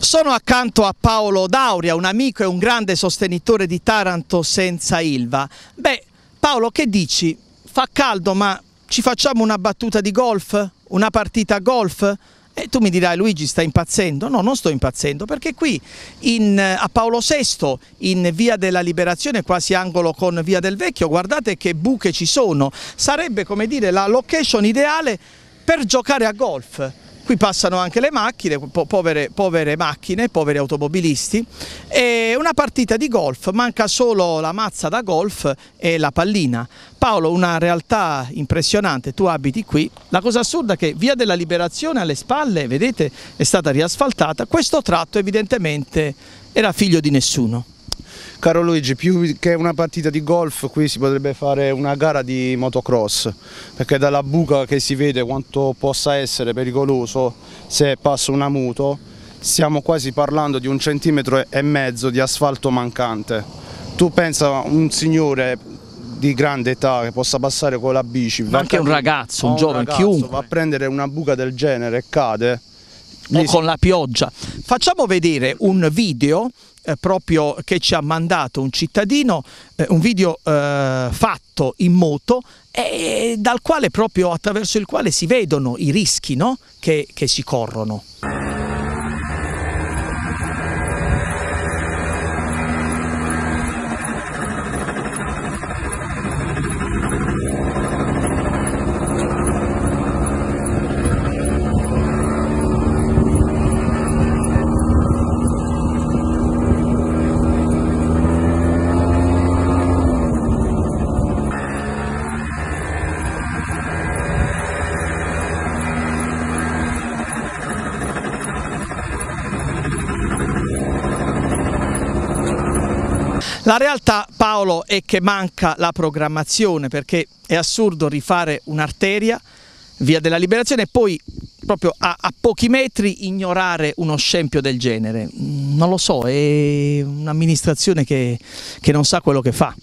Sono accanto a Paolo Dauria, un amico e un grande sostenitore di Taranto senza Ilva. Beh, Paolo, che dici? Fa caldo, ma ci facciamo una battuta di golf? Una partita a golf? E tu mi dirai Luigi sta impazzendo? No, non sto impazzendo perché qui in, eh, a Paolo VI, in via della Liberazione, quasi angolo con via del Vecchio, guardate che buche ci sono. Sarebbe come dire la location ideale per giocare a golf qui passano anche le macchine, po povere, povere, macchine, poveri automobilisti e una partita di golf, manca solo la mazza da golf e la pallina. Paolo, una realtà impressionante, tu abiti qui, la cosa assurda è che Via della Liberazione alle spalle, vedete, è stata riasfaltata, questo tratto evidentemente era figlio di nessuno. Caro Luigi, più che una partita di golf qui si potrebbe fare una gara di motocross, perché dalla buca che si vede quanto possa essere pericoloso se passa una moto, stiamo quasi parlando di un centimetro e mezzo di asfalto mancante. Tu pensa un signore di grande età che possa passare con la bici, ma anche un ragazzo, un, un giovane, ragazzo, chiunque, va a prendere una buca del genere e cade, o con la pioggia. Facciamo vedere un video eh, proprio che ci ha mandato un cittadino, eh, un video eh, fatto in moto e dal quale proprio attraverso il quale si vedono i rischi no? che, che si corrono. La realtà Paolo è che manca la programmazione perché è assurdo rifare un'arteria, via della liberazione, e poi proprio a, a, pochi metri ignorare uno scempio del genere. Non lo so, è un'amministrazione che, che non sa quello che fa.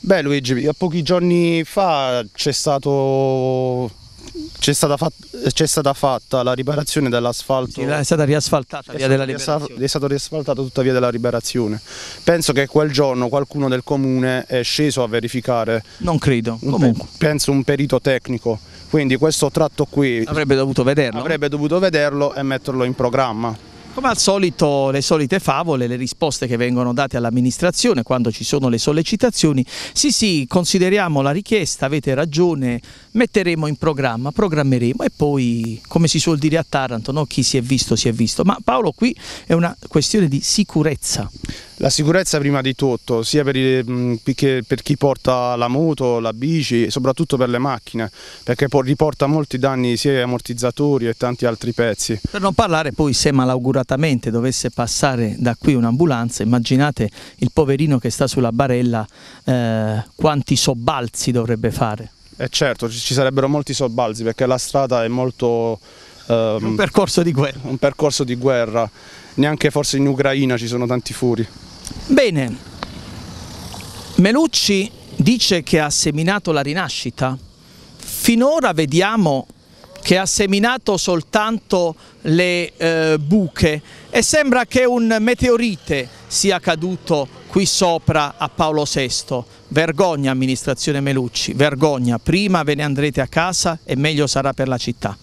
Beh Luigi, a pochi giorni fa c'è stato c'è stata, stata, fatta la riparazione dell'asfalto. Sì, è stata riasfaltata è via della liberazione. È stato riasfaltato tutta via della liberazione. Penso che quel giorno qualcuno del comune è sceso a verificare. Non credo, un, Penso un perito tecnico. Quindi questo tratto qui. Avrebbe dovuto vederlo. Avrebbe dovuto vederlo e metterlo in programma. Come al solito le solite favole, le risposte che vengono date all'amministrazione quando ci sono le sollecitazioni, sì sì consideriamo la richiesta, avete ragione, metteremo in programma, programmeremo e poi, come si suol dire a Taranto, no? chi si è visto si è visto. Ma Paolo, qui è una questione di sicurezza. La sicurezza prima di tutto, sia per, mm, che per chi porta la moto, la bici, soprattutto per le macchine, perché riporta molti danni sia agli ammortizzatori e tanti altri pezzi. Per non parlare poi se malauguratamente dovesse passare da qui un'ambulanza, immaginate il poverino che sta sulla barella eh, quanti sobbalzi dovrebbe fare. E eh, certo, ci sarebbero molti sobbalzi perché la strada è molto... Ehm, un percorso di guerra. Un percorso di guerra. Neanche forse in Ucraina ci sono tanti furi. Bene, Melucci dice che ha seminato la rinascita. Finora vediamo che ha seminato soltanto le eh, buche e sembra che un meteorite sia caduto qui sopra a Paolo VI. Vergogna amministrazione Melucci, vergogna, prima ve ne andrete a casa e meglio sarà per la città.